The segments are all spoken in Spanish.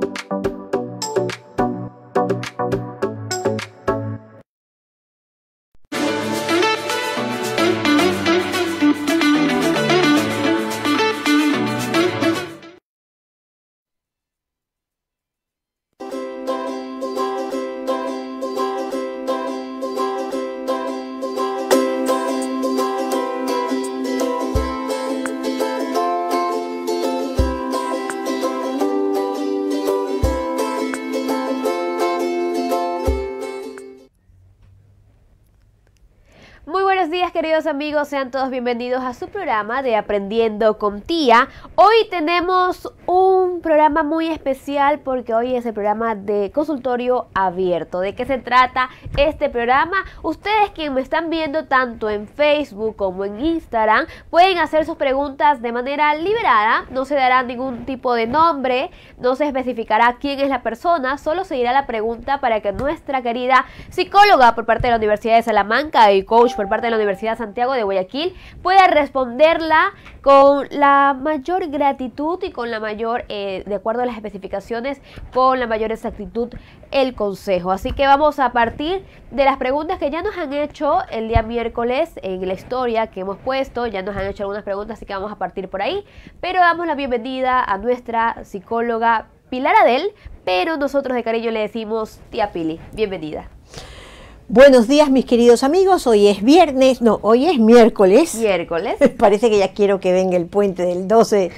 Thank you. amigos, sean todos bienvenidos a su programa de Aprendiendo con Tía. Hoy tenemos un programa muy especial porque hoy es el programa de consultorio abierto. ¿De qué se trata este programa? Ustedes que me están viendo tanto en Facebook como en Instagram pueden hacer sus preguntas de manera liberada. No se dará ningún tipo de nombre, no se especificará quién es la persona, solo se irá la pregunta para que nuestra querida psicóloga por parte de la Universidad de Salamanca y coach por parte de la Universidad Santiago de Guayaquil pueda responderla con la mayor gratitud y con la mayor... Eh, eh, de acuerdo a las especificaciones con la mayor exactitud el consejo. Así que vamos a partir de las preguntas que ya nos han hecho el día miércoles en la historia que hemos puesto. Ya nos han hecho algunas preguntas, así que vamos a partir por ahí. Pero damos la bienvenida a nuestra psicóloga Pilar Adel, pero nosotros de cariño le decimos tía Pili. Bienvenida. Buenos días mis queridos amigos, hoy es viernes, no, hoy es miércoles. Miércoles. Parece que ya quiero que venga el puente del 12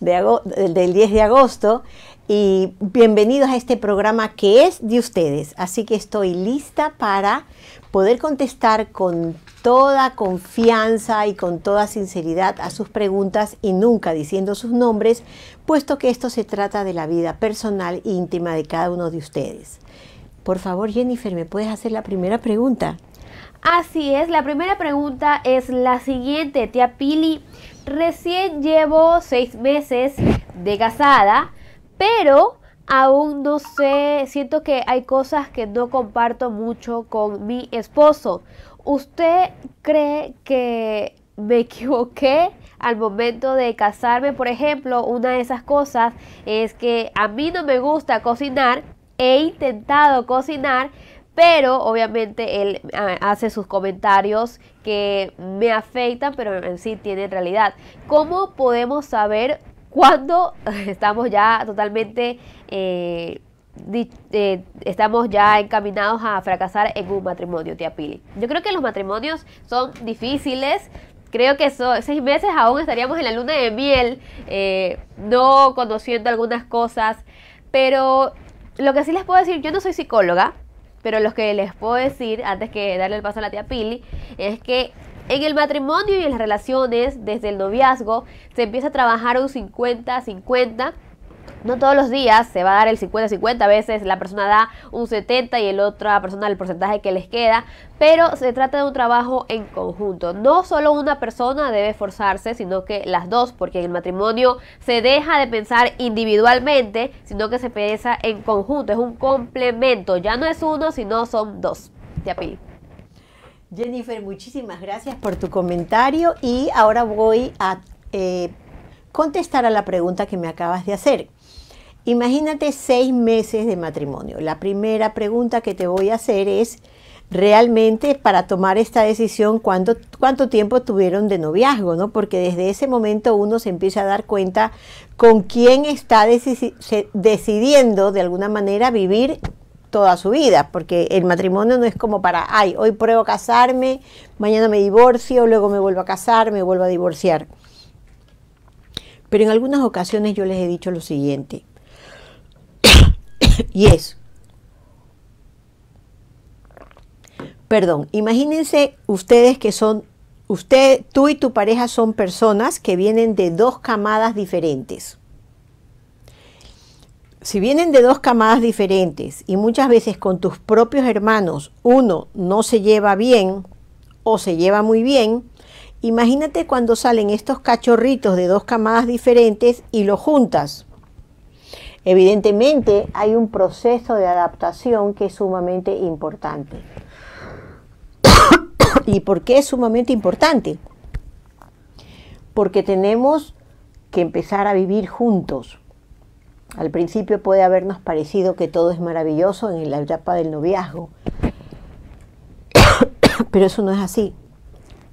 de del 10 de agosto y bienvenidos a este programa que es de ustedes. Así que estoy lista para poder contestar con toda confianza y con toda sinceridad a sus preguntas y nunca diciendo sus nombres, puesto que esto se trata de la vida personal e íntima de cada uno de ustedes. Por favor, Jennifer, ¿me puedes hacer la primera pregunta? Así es, la primera pregunta es la siguiente, tía Pili. Recién llevo seis meses de casada, pero aún no sé, siento que hay cosas que no comparto mucho con mi esposo. ¿Usted cree que me equivoqué al momento de casarme? Por ejemplo, una de esas cosas es que a mí no me gusta cocinar he intentado cocinar, pero obviamente él ah, hace sus comentarios que me afectan, pero en sí tiene realidad. ¿Cómo podemos saber cuándo estamos ya totalmente... Eh, eh, estamos ya encaminados a fracasar en un matrimonio, tía Pili. Yo creo que los matrimonios son difíciles. Creo que seis meses aún estaríamos en la luna de miel, eh, no conociendo algunas cosas. Pero lo que sí les puedo decir, yo no soy psicóloga, pero lo que les puedo decir, antes que darle el paso a la tía Pili, es que en el matrimonio y en las relaciones, desde el noviazgo, se empieza a trabajar un 50-50 no todos los días se va a dar el 50-50, a veces la persona da un 70 y el otra persona el porcentaje que les queda, pero se trata de un trabajo en conjunto. No solo una persona debe esforzarse, sino que las dos, porque en el matrimonio se deja de pensar individualmente, sino que se piensa en conjunto, es un complemento, ya no es uno, sino son dos. Te Jennifer, muchísimas gracias por tu comentario y ahora voy a eh, contestar a la pregunta que me acabas de hacer. Imagínate seis meses de matrimonio. La primera pregunta que te voy a hacer es, realmente para tomar esta decisión, ¿cuánto, tiempo tuvieron de noviazgo? ¿no? Porque desde ese momento uno se empieza a dar cuenta con quién está decidiendo de alguna manera vivir toda su vida, porque el matrimonio no es como para, ay, hoy pruebo a casarme, mañana me divorcio, luego me vuelvo a casar, me vuelvo a divorciar. Pero en algunas ocasiones yo les he dicho lo siguiente, y es Perdón, imagínense ustedes que son, usted, tú y tu pareja son personas que vienen de dos camadas diferentes. Si vienen de dos camadas diferentes y muchas veces con tus propios hermanos uno no se lleva bien o se lleva muy bien, imagínate cuando salen estos cachorritos de dos camadas diferentes y los juntas Evidentemente hay un proceso de adaptación que es sumamente importante. ¿Y por qué es sumamente importante? Porque tenemos que empezar a vivir juntos. Al principio puede habernos parecido que todo es maravilloso en la etapa del noviazgo, pero eso no es así.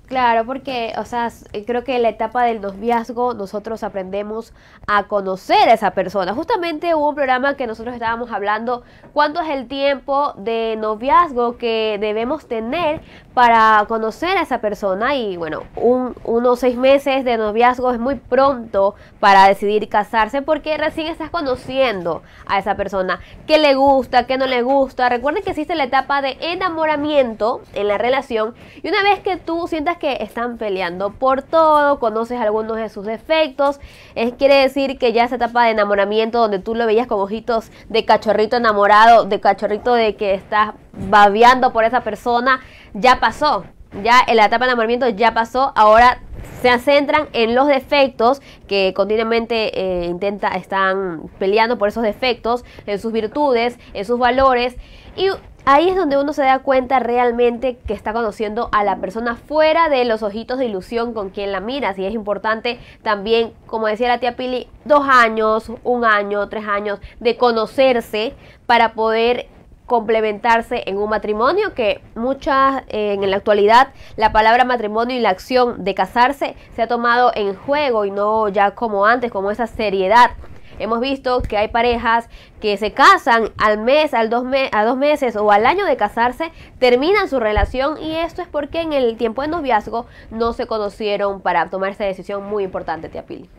Claro, porque, o sea, eh, creo que en la etapa del noviazgo nosotros aprendemos a conocer a esa persona. Justamente hubo un programa que nosotros estábamos hablando cuánto es el tiempo de noviazgo que debemos tener para conocer a esa persona y bueno, unos seis meses de noviazgo es muy pronto para decidir casarse porque recién estás conociendo a esa persona, qué le gusta, qué no le gusta. Recuerden que existe la etapa de enamoramiento en la relación y una vez que tú sientas que están peleando por todo, conoces algunos de sus defectos, es, quiere decir que ya esa etapa de enamoramiento donde tú lo veías con ojitos de cachorrito enamorado, de cachorrito de que estás babeando por esa persona, ya pasó. Ya en la etapa de enamoramiento ya pasó, ahora se centran en los defectos que continuamente eh, intenta, están peleando por esos defectos, en sus virtudes, en sus valores y Ahí es donde uno se da cuenta realmente que está conociendo a la persona fuera de los ojitos de ilusión con quien la miras. Y es importante también, como decía la tía Pili, dos años, un año, tres años de conocerse para poder complementarse en un matrimonio que muchas eh, en la actualidad la palabra matrimonio y la acción de casarse se ha tomado en juego y no ya como antes, como esa seriedad Hemos visto que hay parejas que se casan al mes, al dos a dos meses o al año de casarse, terminan su relación y esto es porque en el tiempo de noviazgo no se conocieron para tomar esa decisión muy importante, tía Pili.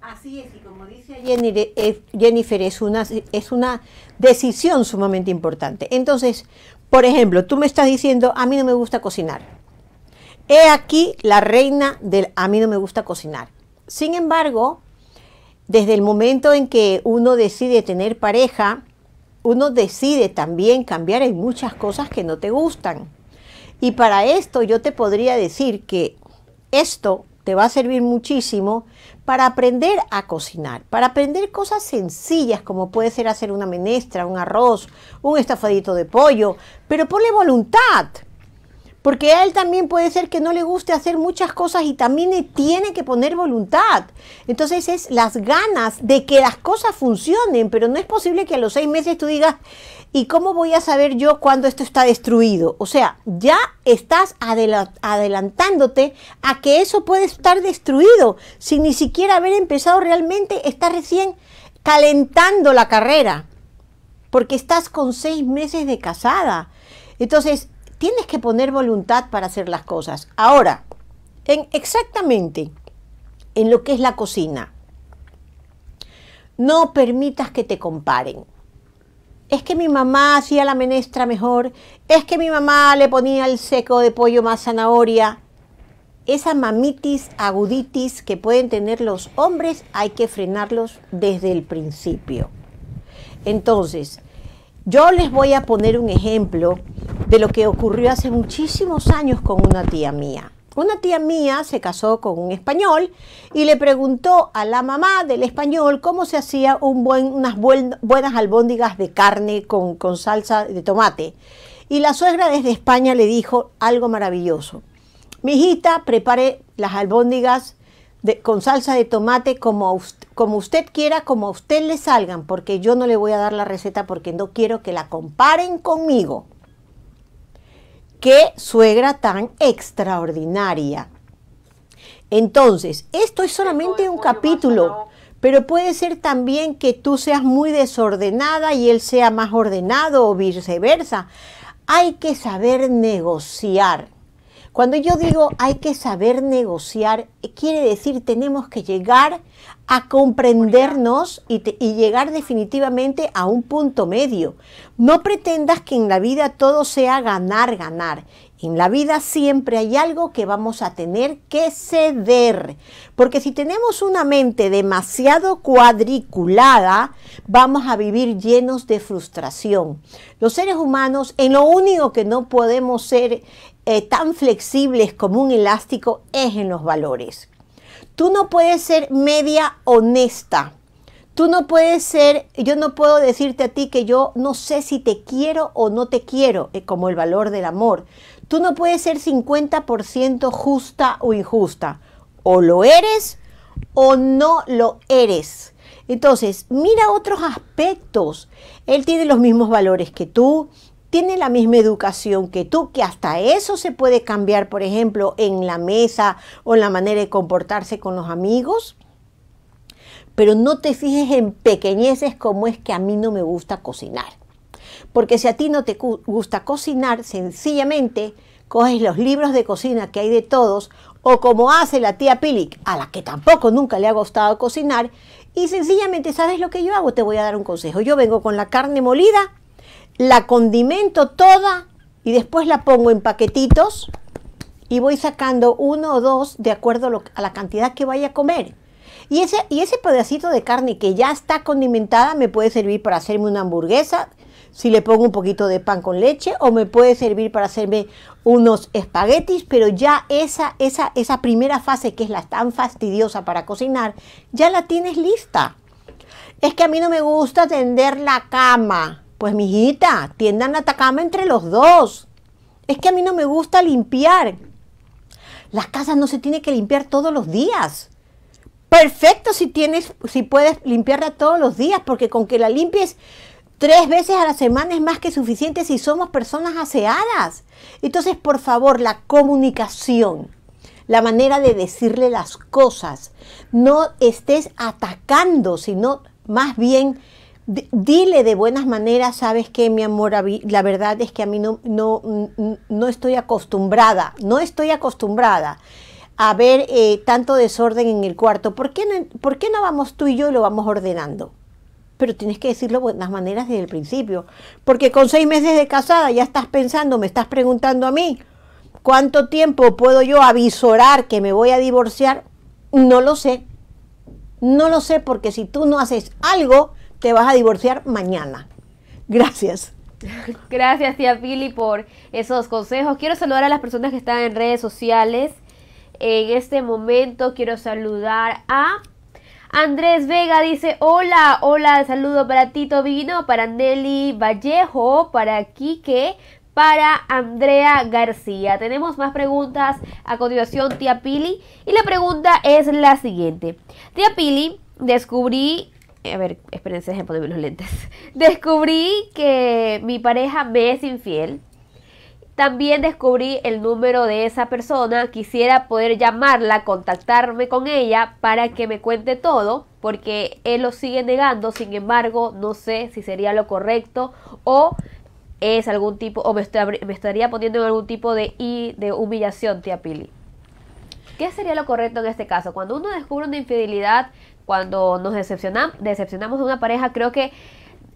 Así es, y como dice eh, Jennifer, es una, es una decisión sumamente importante. Entonces, por ejemplo, tú me estás diciendo, a mí no me gusta cocinar. He aquí la reina del a mí no me gusta cocinar. Sin embargo, desde el momento en que uno decide tener pareja, uno decide también cambiar. en muchas cosas que no te gustan. Y para esto yo te podría decir que esto te va a servir muchísimo para aprender a cocinar, para aprender cosas sencillas como puede ser hacer una menestra, un arroz, un estafadito de pollo, pero ponle voluntad, porque a él también puede ser que no le guste hacer muchas cosas y también tiene que poner voluntad. Entonces es las ganas de que las cosas funcionen, pero no es posible que a los seis meses tú digas, ¿y cómo voy a saber yo cuando esto está destruido? O sea, ya estás adelantándote a que eso puede estar destruido sin ni siquiera haber empezado realmente, estás recién calentando la carrera, porque estás con seis meses de casada. Entonces, tienes que poner voluntad para hacer las cosas. Ahora, en exactamente en lo que es la cocina, no permitas que te comparen. Es que mi mamá hacía la menestra mejor, es que mi mamá le ponía el seco de pollo más zanahoria. Esa mamitis, aguditis que pueden tener los hombres, hay que frenarlos desde el principio. Entonces, yo les voy a poner un ejemplo de lo que ocurrió hace muchísimos años con una tía mía. Una tía mía se casó con un español y le preguntó a la mamá del español cómo se hacía unas buenas albóndigas de carne con, salsa de tomate. Y la suegra desde España le dijo algo maravilloso. Mi hijita, prepare las albóndigas con salsa de tomate como, como usted quiera, como a usted le salgan, porque yo no le voy a dar la receta porque no quiero que la comparen conmigo qué suegra tan extraordinaria. Entonces, esto es solamente un capítulo, pero puede ser también que tú seas muy desordenada y él sea más ordenado o viceversa. Hay que saber negociar. Cuando yo digo hay que saber negociar, quiere decir tenemos que llegar a comprendernos y, llegar definitivamente a un punto medio. No pretendas que en la vida todo sea ganar, ganar. En la vida siempre hay algo que vamos a tener que ceder, porque si tenemos una mente demasiado cuadriculada, vamos a vivir llenos de frustración. Los seres humanos, en lo único que no podemos ser eh, tan flexibles como un elástico, es en los valores. Tú no puedes ser media honesta. Tú no puedes ser, yo no puedo decirte a ti que yo no sé si te quiero o no te quiero, eh, como el valor del amor. Tú no puedes ser 50% justa o injusta. O lo eres o no lo eres. Entonces, mira otros aspectos. Él tiene los mismos valores que tú, tiene la misma educación que tú, que hasta eso se puede cambiar, por ejemplo, en la mesa o en la manera de comportarse con los amigos. Pero no te fijes en pequeñeces como es que a mí no me gusta cocinar. Porque si a ti no te gusta cocinar, sencillamente coges los libros de cocina que hay de todos, o como hace la tía Pilic, a la que tampoco nunca le ha gustado cocinar, y sencillamente, ¿sabes lo que yo hago? Te voy a dar un consejo. Yo vengo con la carne molida la condimento toda y después la pongo en paquetitos y voy sacando uno o dos de acuerdo a, la cantidad que vaya a comer. Y ese, y ese pedacito de carne que ya está condimentada me puede servir para hacerme una hamburguesa, si le pongo un poquito de pan con leche, o me puede servir para hacerme unos espaguetis, pero ya esa, esa, esa primera fase que es la tan fastidiosa para cocinar, ya la tienes lista. Es que a mí no me gusta tender la cama. Pues mijita, tiendan a atacarme entre los dos. Es que a mí no me gusta limpiar. Las casas no se tiene que limpiar todos los días. Perfecto si tienes, si puedes limpiarla todos los días, porque con que la limpies tres veces a la semana es más que suficiente si somos personas aseadas. Entonces, por favor, la comunicación, la manera de decirle las cosas. No estés atacando, sino más bien dile de buenas maneras, sabes que mi amor, la verdad es que a mí no, no, estoy acostumbrada, no estoy acostumbrada a ver eh, tanto desorden en el cuarto. ¿Por qué, no, ¿Por qué no vamos tú y yo y lo vamos ordenando? Pero tienes que decirlo de buenas maneras desde el principio. Porque con seis meses de casada ya estás pensando, me estás preguntando a mí, ¿cuánto tiempo puedo yo avisorar que me voy a divorciar? No lo sé. No lo sé porque si tú no haces algo, te vas a divorciar mañana. Gracias. Gracias, tía Pili, por esos consejos. Quiero saludar a las personas que están en redes sociales. En este momento quiero saludar a Andrés Vega, dice hola, hola, saludo para Tito Vino, para Nelly Vallejo, para Quique, para Andrea García. Tenemos más preguntas a continuación, tía Pili. Y la pregunta es la siguiente. Tía Pili, descubrí eh, a ver, experiencias déjenme ponerme los lentes. Descubrí que mi pareja me es infiel. También descubrí el número de esa persona. Quisiera poder llamarla, contactarme con ella para que me cuente todo, porque él lo sigue negando. Sin embargo, no sé si sería lo correcto o es algún tipo, o me, estaría poniendo en algún tipo de, de humillación, tía Pili. ¿Qué sería lo correcto en este caso? Cuando uno descubre una infidelidad, cuando nos decepcionamos, decepcionamos de una pareja, creo que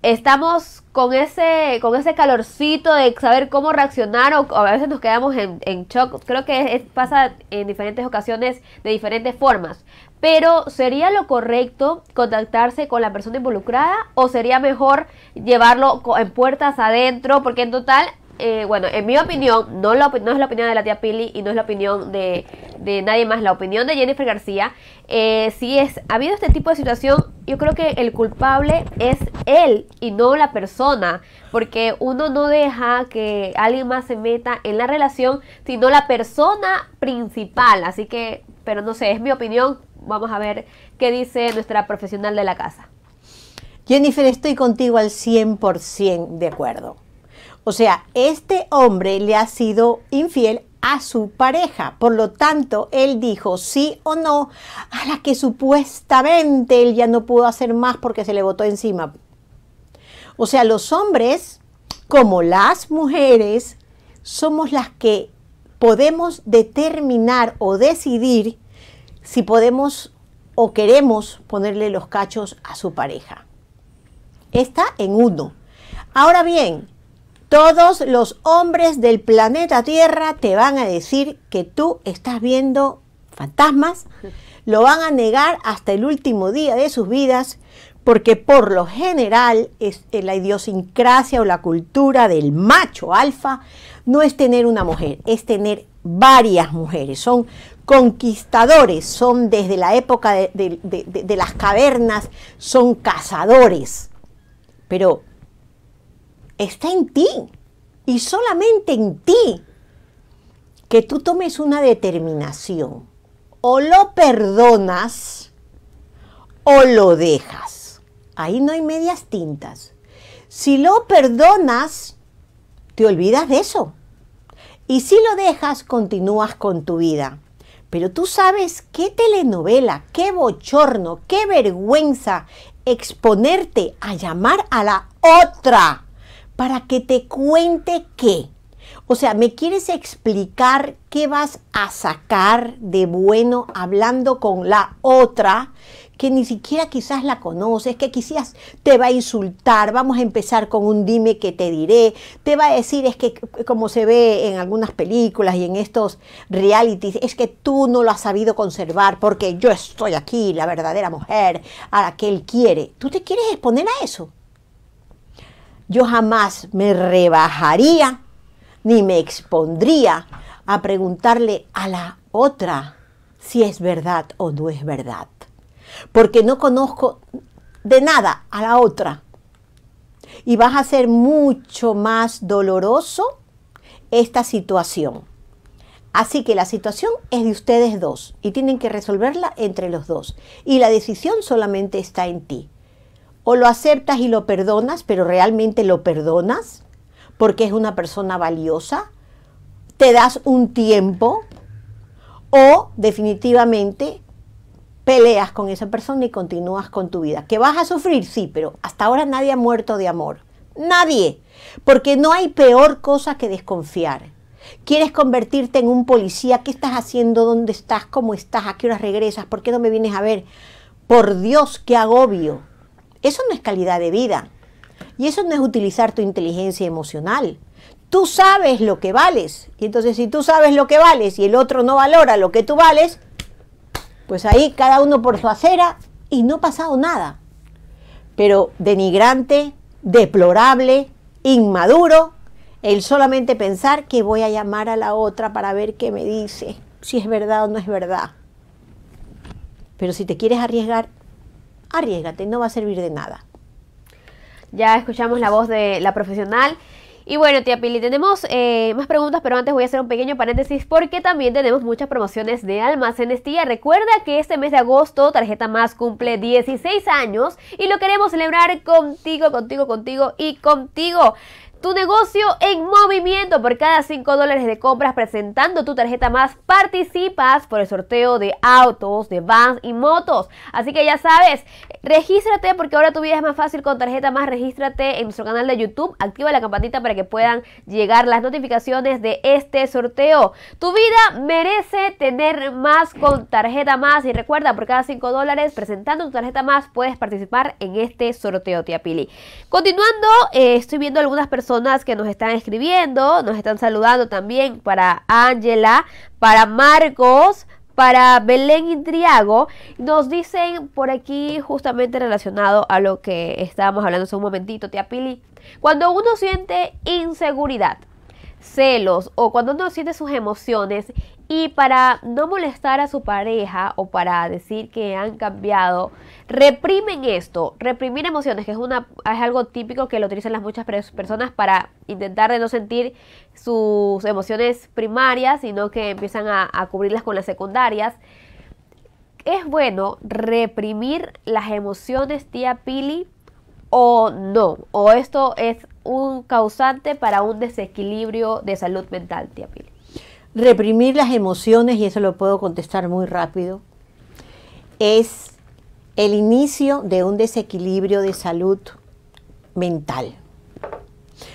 estamos con ese, con ese calorcito de saber cómo reaccionar o, a veces nos quedamos en, shock. Creo que pasa en diferentes ocasiones de diferentes formas. Pero ¿sería lo correcto contactarse con la persona involucrada o sería mejor llevarlo en puertas adentro? Porque en total eh, bueno, en mi opinión, no, es la opinión de la tía Pili y no es la opinión de, nadie más, la opinión de Jennifer García, eh, si es, ha habido este tipo de situación, yo creo que el culpable es él y no la persona, porque uno no deja que alguien más se meta en la relación, sino la persona principal, así que, pero no sé, es mi opinión, vamos a ver qué dice nuestra profesional de la casa. Jennifer, estoy contigo al 100% de acuerdo. O sea, este hombre le ha sido infiel a su pareja. Por lo tanto, él dijo sí o no a la que supuestamente él ya no pudo hacer más porque se le botó encima. O sea, los hombres, como las mujeres, somos las que podemos determinar o decidir si podemos o queremos ponerle los cachos a su pareja. Está en uno. Ahora bien, todos los hombres del planeta Tierra te van a decir que tú estás viendo fantasmas, lo van a negar hasta el último día de sus vidas, porque por lo general es eh, la idiosincrasia o la cultura del macho alfa no es tener una mujer, es tener varias mujeres. Son conquistadores, son desde la época de, de las cavernas, son cazadores. Pero está en ti y solamente en ti que tú tomes una determinación. O lo perdonas o lo dejas. Ahí no hay medias tintas. Si lo perdonas, te olvidas de eso. Y si lo dejas, continúas con tu vida. Pero tú sabes qué telenovela, qué bochorno, qué vergüenza exponerte a llamar a la otra para que te cuente qué. O sea, ¿me quieres explicar qué vas a sacar de bueno hablando con la otra que ni siquiera quizás la conoces, que quizás te va a insultar, vamos a empezar con un dime que te diré, te va a decir es que como se ve en algunas películas y en estos realities, es que tú no lo has sabido conservar porque yo estoy aquí, la verdadera mujer a la que él quiere. ¿Tú te quieres exponer a eso? yo jamás me rebajaría ni me expondría a preguntarle a la otra si es verdad o no es verdad. Porque no conozco de nada a la otra. Y vas a ser mucho más doloroso esta situación. Así que la situación es de ustedes dos y tienen que resolverla entre los dos. Y la decisión solamente está en ti o lo aceptas y lo perdonas, pero realmente lo perdonas porque es una persona valiosa, te das un tiempo o definitivamente peleas con esa persona y continúas con tu vida. ¿Que vas a sufrir? Sí, pero hasta ahora nadie ha muerto de amor. Nadie. Porque no hay peor cosa que desconfiar. ¿Quieres convertirte en un policía? ¿Qué estás haciendo? ¿Dónde estás? ¿Cómo estás? ¿A qué horas regresas? ¿Por qué no me vienes a ver? Por Dios, qué agobio. Eso no es calidad de vida. Y eso no es utilizar tu inteligencia emocional. Tú sabes lo que vales. Y entonces si tú sabes lo que vales y el otro no valora lo que tú vales, pues ahí cada uno por su acera y no ha pasado nada. Pero denigrante, deplorable, inmaduro, el solamente pensar que voy a llamar a la otra para ver qué me dice, si es verdad o no es verdad. Pero si te quieres arriesgar, arriesgate, no va a servir de nada. Ya escuchamos la voz de la profesional. Y bueno, tía Pili, tenemos eh, más preguntas, pero antes voy a hacer un pequeño paréntesis porque también tenemos muchas promociones de almacenes, tía. Recuerda que este mes de agosto Tarjeta Más cumple 16 años y lo queremos celebrar contigo, contigo, contigo y contigo. Tu negocio en movimiento. Por cada 5 dólares de compras presentando tu tarjeta más, participas por el sorteo de autos, de vans y motos. Así que ya sabes, regístrate porque ahora tu vida es más fácil con tarjeta más. Regístrate en nuestro canal de YouTube. Activa la campanita para que puedan llegar las notificaciones de este sorteo. Tu vida merece tener más con tarjeta más. Y recuerda, por cada 5 dólares presentando tu tarjeta más, puedes participar en este sorteo, tía Pili. Continuando, eh, estoy viendo algunas personas que nos están escribiendo, nos están saludando también para Ángela, para Marcos, para Belén y Triago nos dicen por aquí justamente relacionado a lo que estábamos hablando hace un momentito, tía Pili. Cuando uno siente inseguridad, celos o cuando uno siente sus emociones y para no molestar a su pareja o para decir que han cambiado, reprimen esto, reprimir emociones, que es, una, es algo típico que lo utilizan las muchas personas para intentar de no sentir sus emociones primarias, sino que empiezan a, a cubrirlas con las secundarias. ¿Es bueno reprimir las emociones, tía Pili, o no? ¿O esto es un causante para un desequilibrio de salud mental, tía Pili? Reprimir las emociones, y eso lo puedo contestar muy rápido, es el inicio de un desequilibrio de salud mental.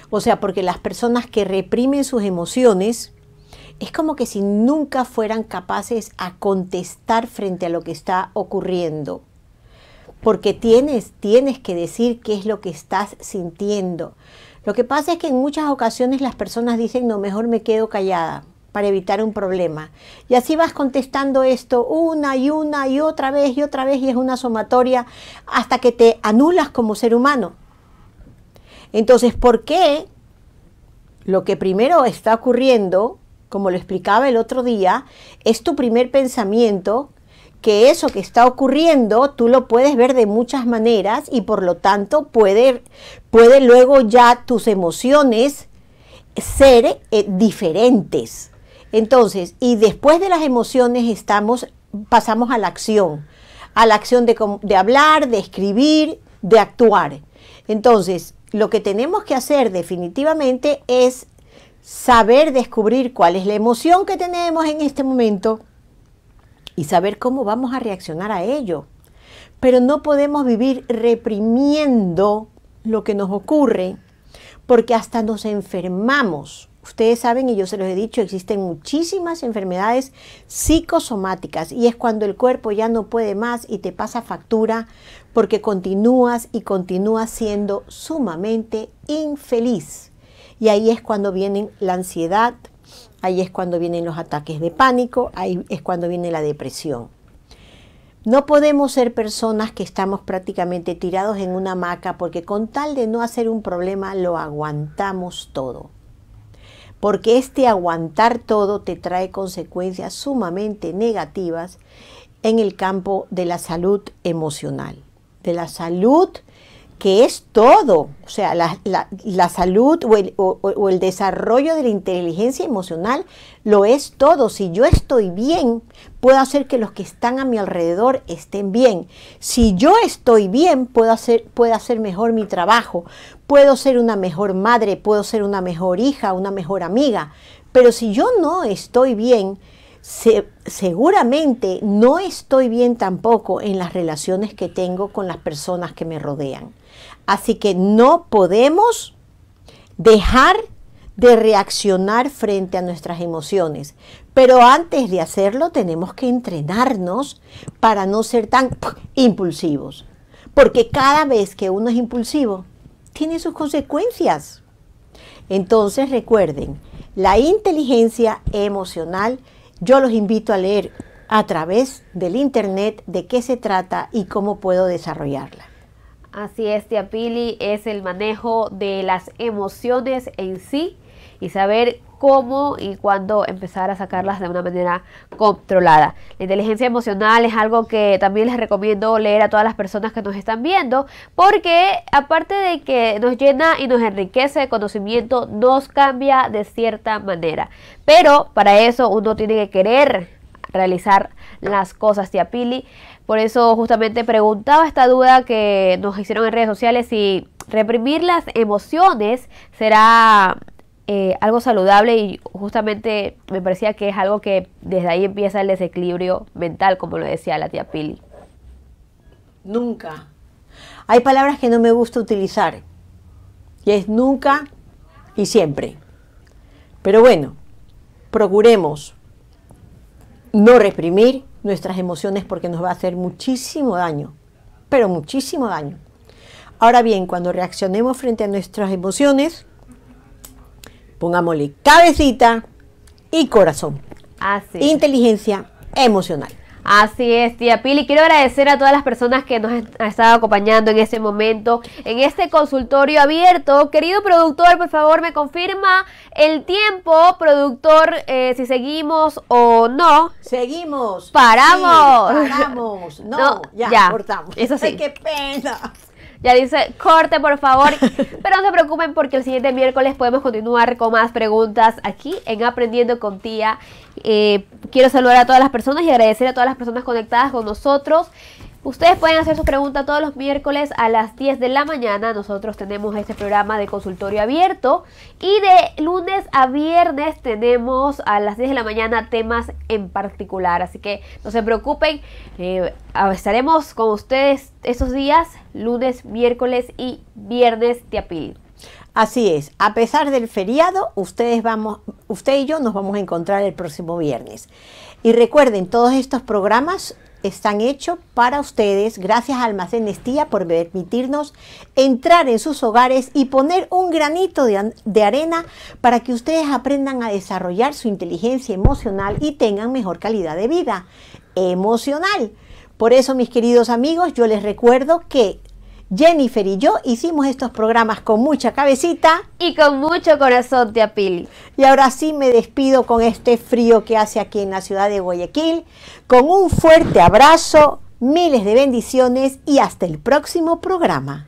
O sea, porque las personas que reprimen sus emociones es como que si nunca fueran capaces a contestar frente a lo que está ocurriendo. Porque tienes, tienes que decir qué es lo que estás sintiendo. Lo que pasa es que en muchas ocasiones las personas dicen, no, mejor me quedo callada para evitar un problema. Y así vas contestando esto una y una y otra vez y otra vez y es una somatoria hasta que te anulas como ser humano. Entonces, ¿por qué lo que primero está ocurriendo, como lo explicaba el otro día, es tu primer pensamiento que eso que está ocurriendo tú lo puedes ver de muchas maneras y por lo tanto puede, puede luego ya tus emociones ser eh, diferentes. Entonces, y después de las emociones estamos, pasamos a la acción, a la acción de, de hablar, de escribir, de actuar. Entonces, lo que tenemos que hacer definitivamente es saber descubrir cuál es la emoción que tenemos en este momento y saber cómo vamos a reaccionar a ello. Pero no podemos vivir reprimiendo lo que nos ocurre porque hasta nos enfermamos. Ustedes saben, y yo se los he dicho, existen muchísimas enfermedades psicosomáticas y es cuando el cuerpo ya no puede más y te pasa factura porque continúas y continúas siendo sumamente infeliz. Y ahí es cuando vienen la ansiedad, ahí es cuando vienen los ataques de pánico, ahí es cuando viene la depresión. No podemos ser personas que estamos prácticamente tirados en una hamaca porque con tal de no hacer un problema lo aguantamos todo porque este aguantar todo te trae consecuencias sumamente negativas en el campo de la salud emocional, de la salud que es todo, o sea, la, salud o el, desarrollo de la inteligencia emocional lo es todo. Si yo estoy bien, puedo hacer que los que están a mi alrededor estén bien. Si yo estoy bien, puedo hacer, puedo hacer mejor mi trabajo, puedo ser una mejor madre, puedo ser una mejor hija, una mejor amiga. Pero si yo no estoy bien, seguramente no estoy bien tampoco en las relaciones que tengo con las personas que me rodean. Así que no podemos dejar de reaccionar frente a nuestras emociones. Pero antes de hacerlo tenemos que entrenarnos para no ser tan impulsivos. Porque cada vez que uno es impulsivo, tiene sus consecuencias. Entonces recuerden, la inteligencia emocional, yo los invito a leer a través del Internet de qué se trata y cómo puedo desarrollarla. Así es, Tia Pili, es el manejo de las emociones en sí y saber cómo y cuándo empezar a sacarlas de una manera controlada. La inteligencia emocional es algo que también les recomiendo leer a todas las personas que nos están viendo, porque aparte de que nos llena y nos enriquece de conocimiento, nos cambia de cierta manera. Pero para eso uno tiene que querer realizar las cosas, tía Pili. Por eso justamente preguntaba esta duda que nos hicieron en redes sociales si reprimir las emociones será eh, algo saludable y justamente me parecía que es algo que desde ahí empieza el desequilibrio mental, como lo decía la tía Pili. Nunca. Hay palabras que no me gusta utilizar y es nunca y siempre. Pero bueno, procuremos no reprimir nuestras emociones porque nos va a hacer muchísimo daño, pero muchísimo daño. Ahora bien, cuando reaccionemos frente a nuestras emociones, pongámosle cabecita y corazón. Así. Inteligencia emocional. Así es, tía Pili. Quiero agradecer a todas las personas que nos han estado acompañando en este momento, en este consultorio abierto. Querido productor, por favor, me confirma el tiempo, productor, eh, si seguimos o no. Seguimos. Paramos. paramos. No, ya, cortamos. Eso sí. qué pena. Ya dice, corte por favor. Pero no se preocupen porque el siguiente miércoles podemos continuar con más preguntas aquí en Aprendiendo con Tía. Eh, quiero saludar a todas las personas y agradecer a todas las personas conectadas con nosotros. Ustedes pueden hacer su pregunta todos los miércoles a las 10 de la mañana. Nosotros tenemos este programa de consultorio abierto. Y de lunes a viernes tenemos a las 10 de la mañana temas en particular. Así que no se preocupen. Eh, estaremos con ustedes esos días, lunes, miércoles y viernes de apil. Así es, a pesar del feriado, ustedes vamos, usted y yo nos vamos a encontrar el próximo viernes. Y recuerden, todos estos programas están hechos para ustedes. Gracias a Almacén Estía por permitirnos entrar en sus hogares y poner un granito de arena para que ustedes aprendan a desarrollar su inteligencia emocional y tengan mejor calidad de vida emocional. Por eso, mis queridos amigos, yo les recuerdo que Jennifer y yo hicimos estos programas con mucha cabecita. Y con mucho corazón, de Pil. Y ahora sí me despido con este frío que hace aquí en la ciudad de Guayaquil. Con un fuerte abrazo, miles de bendiciones y hasta el próximo programa.